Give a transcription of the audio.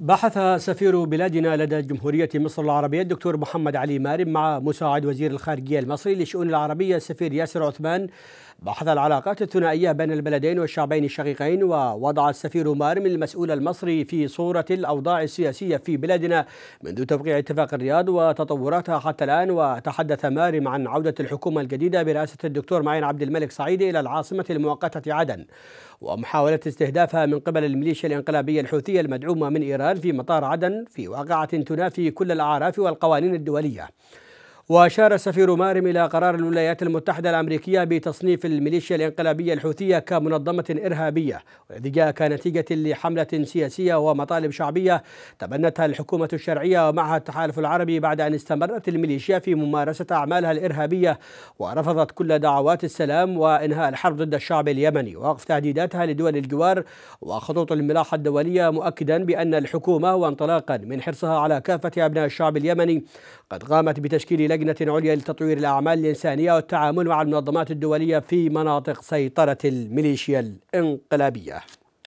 بحث سفير بلادنا لدى جمهورية مصر العربية الدكتور محمد علي مارم مع مساعد وزير الخارجية المصري لشؤون العربية السفير ياسر عثمان بحث العلاقات الثنائية بين البلدين والشعبين الشقيقين ووضع السفير مارم المسؤول المصري في صورة الأوضاع السياسية في بلادنا منذ توقيع اتفاق الرياض وتطوراتها حتى الآن وتحدث مارم عن عودة الحكومة الجديدة برئاسة الدكتور معين عبد الملك سعيد إلى العاصمة المؤقتة عدن ومحاولة استهدافها من قبل الميليشيا الانقلابية الحوثية المدعومة من إيران في مطار عدن في واقعة تنافي كل الأعراف والقوانين الدولية وأشار سفير مارم إلى قرار الولايات المتحدة الأمريكية بتصنيف الميليشيا الانقلابية الحوثية كمنظمة إرهابية والذي جاء كنتيجة لحملة سياسية ومطالب شعبية تبنتها الحكومة الشرعية ومعها التحالف العربي بعد أن استمرت الميليشيا في ممارسة أعمالها الإرهابية ورفضت كل دعوات السلام وإنهاء الحرب ضد الشعب اليمني ووقف تهديداتها لدول الجوار وخطوط الملاحة الدولية مؤكدا بأن الحكومة وانطلاقا من حرصها على كافة أبناء الشعب اليمني قد قامت بتشكيل لجنة عليا لتطوير الأعمال الإنسانية والتعامل مع المنظمات الدولية في مناطق سيطرة الميليشيا الانقلابية